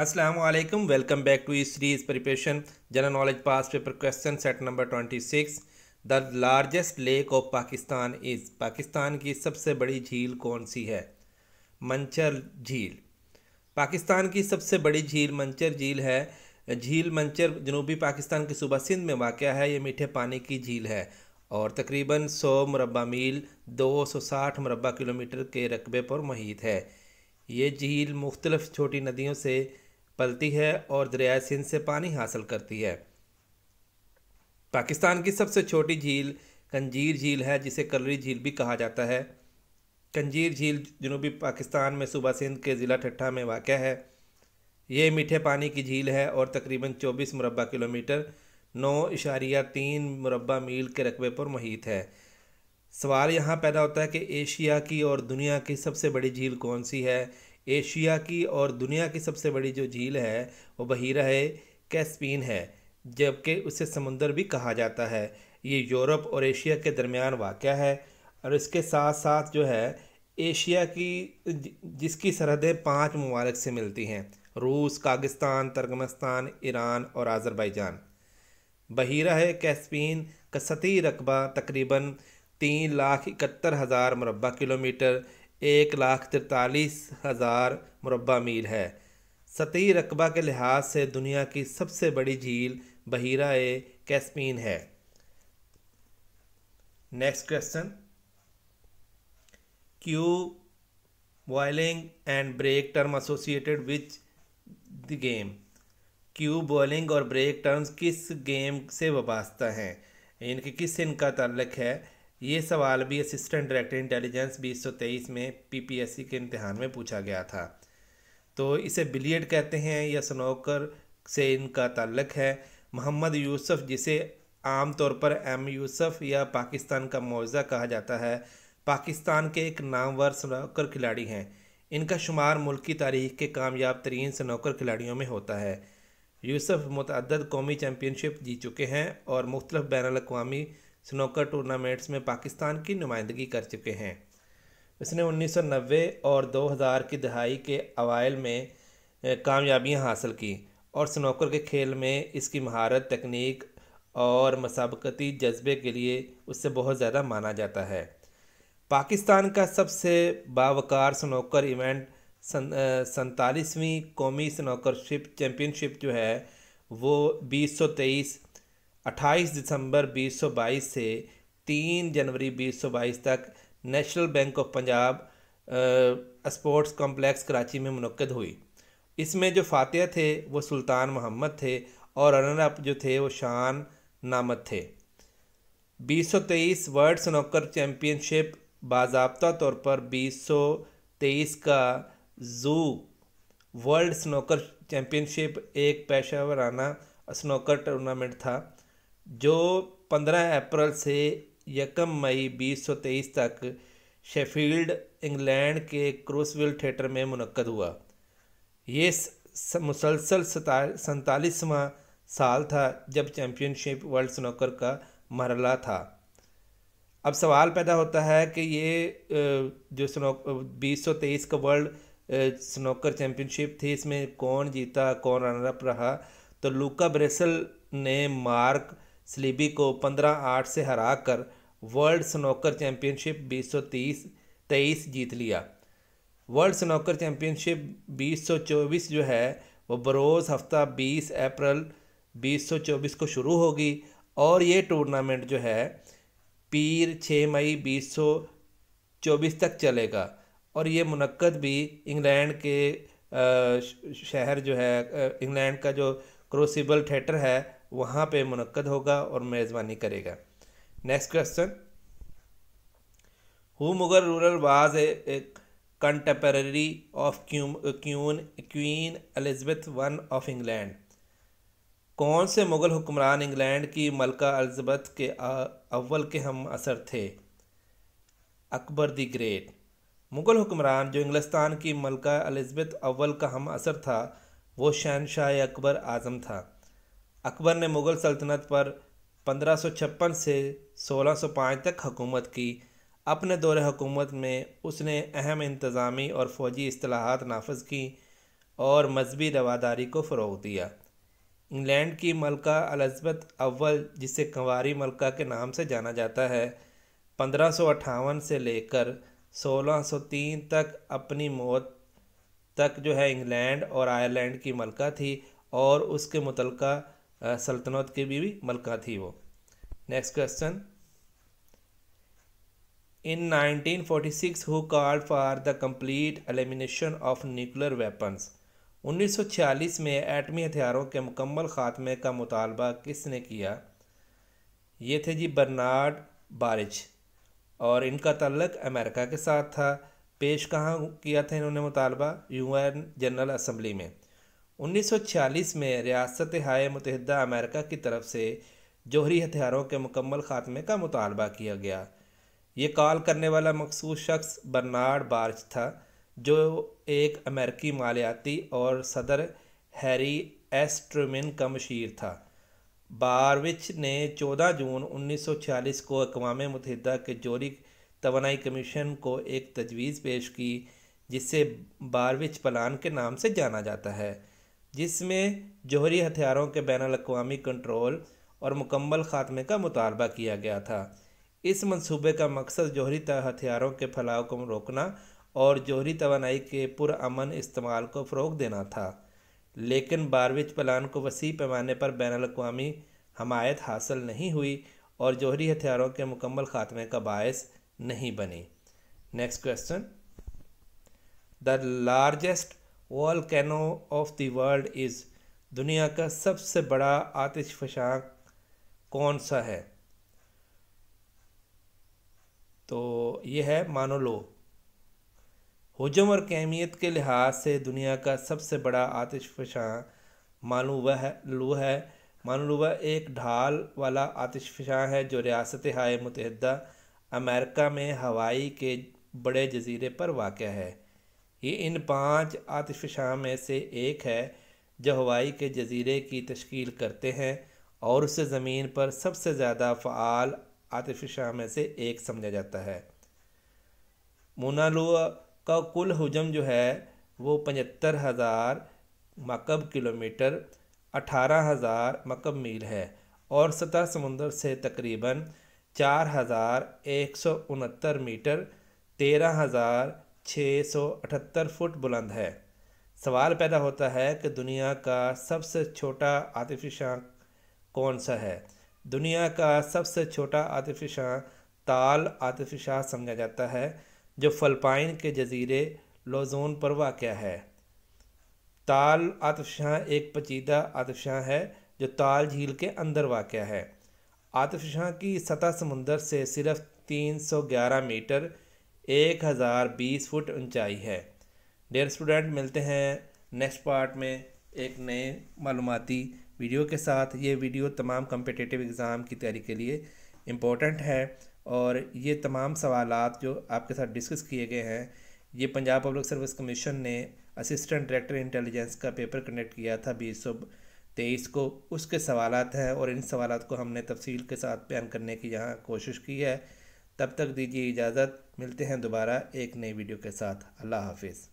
Aslam welcome back to E series preparation general knowledge past paper question set number twenty six the largest lake of Pakistan is Pakistan की सबसे बड़ी झील कौन सी है मंचर झील पाकिस्तान की सबसे बड़ी झील मंचर झील है झील मंचर जनूबी पाकिस्तान के सूबा सिंध में वाक़ है ये मीठे पानी की झील है और तकरीबन सौ मुरबा मील दो सौ साठ मरबा किलोमीटर के रकबे पर महित है ये झील मुख्तलफ़ छोटी नदियों से पलती है और दरिया सिंध से पानी हासिल करती है पाकिस्तान की सबसे छोटी झील कंजीर झील है जिसे कलरी झील भी कहा जाता है कंजीर झील जनूबी पाकिस्तान में सूबा सिंध के ज़िला ठट्ठा में वाक़ है ये मीठे पानी की झील है और तकरीबन 24 मुरबा किलोमीटर नौ इशारिया तीन मुरबा मील के रकबे पर मुहित है सवाल यहाँ पैदा होता है कि एशिया की और दुनिया की सबसे बड़ी झील कौन सी है एशिया की और दुनिया की सबसे बड़ी जो झील है वो बहीरा है कैस्पिन है जबकि उसे समुंदर भी कहा जाता है ये यूरोप और एशिया के दरमियान वाक़ है और इसके साथ साथ जो है एशिया की जिसकी सरहदें पांच ममालक से मिलती हैं रूस कागिस्तान तर्कमस्तान ईरान और आज़रबाईजान बहिरा है कैस्पिन का सती रकबा तकरीबन तीन लाख इकहत्तर हज़ार मुरबा किलोमीटर एक लाख तिरतालीस हज़ार मुरबा मील है सतही रकबा के लिहाज से दुनिया की सबसे बड़ी झील बहिरा ए कैस्पीन है next question cue balling and break term associated which the game cue balling और ब्रेक टर्म्स किस गेम से वाबस्ता हैं इनके किस इनका तल्लक है ये सवाल भी असिस्टेंट डायरेक्टर इंटेलिजेंस 2023 में पीपीएससी के इम्तहान में पूछा गया था तो इसे बिलियड कहते हैं या स्नोकर से इनका ताल्लक है मोहम्मद यूसुफ जिसे आम तौर पर एम यूसुफ या पाकिस्तान का मुआवजा कहा जाता है पाकिस्तान के एक नामवर स्नोकर खिलाड़ी हैं इनका शुमार मुल्क की तारीख के कामयाब तरीन स्नोकर खिलाड़ियों में होता है यूसुफ मतदद कौमी चैम्पियनशिप जीत चुके हैं और मुख्तलफ़ बैन अवी स्नोकर टूर्नामेंट्स में पाकिस्तान की नुमाइंदगी कर चुके हैं इसने 1990 और 2000 की दहाई के अवाइल में कामयाबियां हासिल की और स्नोकर के खेल में इसकी महारत तकनीक और मसाबकती जज्बे के लिए उससे बहुत ज़्यादा माना जाता है पाकिस्तान का सबसे बावकार स्नोकर इवेंट सन्तालीसवीं कौमी स्नोकरशिप चैम्पियनशिप जो है वो बीस सौ तेईस 28 दिसंबर 2022 से 3 जनवरी 2022 तक national bank of Punjab sports complex Karachi में मनकद हुई इसमें जो फातह थे वो सुल्तान मोहम्मद थे और रनर अप जो थे वो शान नामद थे 2023 वर्ल्ड स्नोकर चैम्पियनशिप बाबा तौर पर 2023 का जू वर्ल्ड स्नोकर चैम्पियनशिप एक पेशा वराना स्नोकर टूर्नामेंट था जो 15 अप्रैल से यकम मई 2023 तक शेफील्ड इंग्लैंड के क्रूसविल थिएटर में मुनकद हुआ ये मुसलसल सैतालीसवां साल था जब चैम्पियनशिप वर्ल्ड स्नोकर का मरला था अब सवाल पैदा होता है कि ये जो स्नो बीस सौ तेईस का वर्ल्ड स्नोकर चैम्पियनशिप थी इसमें कौन जीता कौन रनर अप रहा तो लूका ब्रेसल ने मार्क स्लीबी को 15-8 से हराकर वर्ल्ड स्नोकर चैंपियनशिप तीस तेईस जीत लिया वर्ल्ड स्नोकर चैंपियनशिप 2024 जो है वो बरोज़ हफ्ता 20 अप्रैल 2024 को शुरू होगी और ये टूर्नामेंट जो है पीर 6 मई 2024 तक चलेगा और ये मनक़द भी इंग्लैंड के शहर जो है इंग्लैंड का जो क्रोसिबल थिएटर है वहाँ पे मनक़द होगा और मेज़बानी करेगा next question who Mughal ruler was a contemporary of queen queen Elizabeth one of England कौन से मुग़ल हुक्मरान इंग्लैंड की मलका एलिजबेथ के अव्वल के हम असर थे अकबर द ग्रेट मुग़ल हुक्मरान जो इंग्लिस्तान की मलका एलिजबेथ अव्वल का हम असर था वो शहनशाह अकबर आज़म था अकबर ने मुग़ल सल्तनत पर 1556 से 1605 तक हुकूमत की अपने दौर हुकूमत में उसने अहम इंतज़ामी और फ़ौजी असलाहत नाफज की और मजहबी रवादारी को फ़रोग दिया इंग्लैंड की मलका अलजबत अव्वल जिसे कंवारी मलका के नाम से जाना जाता है पंद्रह से लेकर 1603 तक अपनी मौत तक जो है इंग्लैंड और आयरलैंड की मलका थी और उसके मुतलका सल्तनत की बीवी मलका थी वो next question in 1946 who called for the complete elimination of nuclear weapons 1946 में एटमी हथियारों के मुकम्मल ख़ात्मे का मुतालबा किसने किया ये थे जी बर्नार्ड बारिच और इनका तल्लक अमेरिका के साथ था पेश कहाँ किया था इन्होंने मुतालबा यूएन जनरल असम्बली में 1946 में रियासत हाय मुतहदा अमेरिका की तरफ से जोहरी हथियारों के मुकम्मल ख़ात्मे का मुतालबा किया गया ये कॉल करने वाला मखसूस शख्स बर्नार्ड बार्च था जो एक अमेरिकी मालियाती और सदर हैरी एस का मशीर था बारविच ने 14 जून 1946 को अकवा मुतहदा के जोरी तोनाई कमीशन को एक तजवीज़ पेश की जिसे बारविच प्लान के नाम से जाना जाता है जिसमें जौहरी हथियारों के बैन अवी कंट्रोल और मुकम्मल ख़ात्मे का मुतालबा किया गया था इस मंसूबे का मकसद जौहरी हथियारों के फैलाव को रोकना और जौहरी तोानाई के पुरान इस्तेमाल को फ़रोग देना था लेकिन बारविच प्लान को वसी पैमाने पर बैन अवी हमायत हासिल नहीं हुई और जौहरी हथियारों के मुकम्मल ख़ात्मे का बायस नहीं बनी next question the largest volcano of the world is दुनिया का सबसे बड़ा आतिशफशां कौन सा है तो यह है मानोलो हजम और कैमियत के लिहाज से दुनिया का सबसे बड़ा आतिशफशां लो है मानो है वह एक ढाल वाला आतिशफशां है जो रियासत हाय मुतहदा अमेरिका में हवाई के बड़े जजीरे पर वाक़ है ये इन पांच शाम में से एक है जो हवाई के जजीरे की तश्कील करते हैं और उसे ज़मीन पर सबसे ज़्यादा फ़ाल शाम में से एक समझा जाता है मोनालुआ का कुल हजम जो है वो पचहत्तर हज़ार मकब किलोमीटर अठारह हज़ार मकब मील है और सतह समुंदर से तकरीबन चार हज़ार एक सौ उनहत्तर मीटर तेरह हज़ार 678 फुट बुलंद है सवाल पैदा होता है कि दुनिया का सबसे छोटा आतिफिशां कौन सा है दुनिया का सबसे छोटा आतिफिशां ताल आतिफिशाह समझा जाता है जो फलपाइन के जजीरे लोजोन पर वाक़ है ताल आतिफशाह एक पचीदा आतिफशाह है जो ताल झील के अंदर वाक़ है आतिफशाह की सतह समुंदर से सिर्फ 311 मीटर एक हज़ार बीस फुट ऊंचाई है डेयर स्टूडेंट मिलते हैं नेक्स्ट पार्ट में एक नए मालूमती वीडियो के साथ ये वीडियो तमाम कम्पिटेटिव एग्ज़ाम की तैयारी के लिए इम्पोर्टेंट है और ये तमाम सवाल जो आपके साथ डिस्कस किए गए हैं ये पंजाब पब्लिक सर्विस कमीशन ने असिस्टेंट डायरेक्टर इंटेलिजेंस का पेपर कंडक्ट किया था बीस सौ तेईस को उसके सवाल हैं और इन सवाल को हमने तफसील के साथ बयान करने की यहाँ कोशिश की है तब तक दीजिए इजाज़त मिलते हैं दोबारा एक नई वीडियो के साथ अल्लाह हाफिज़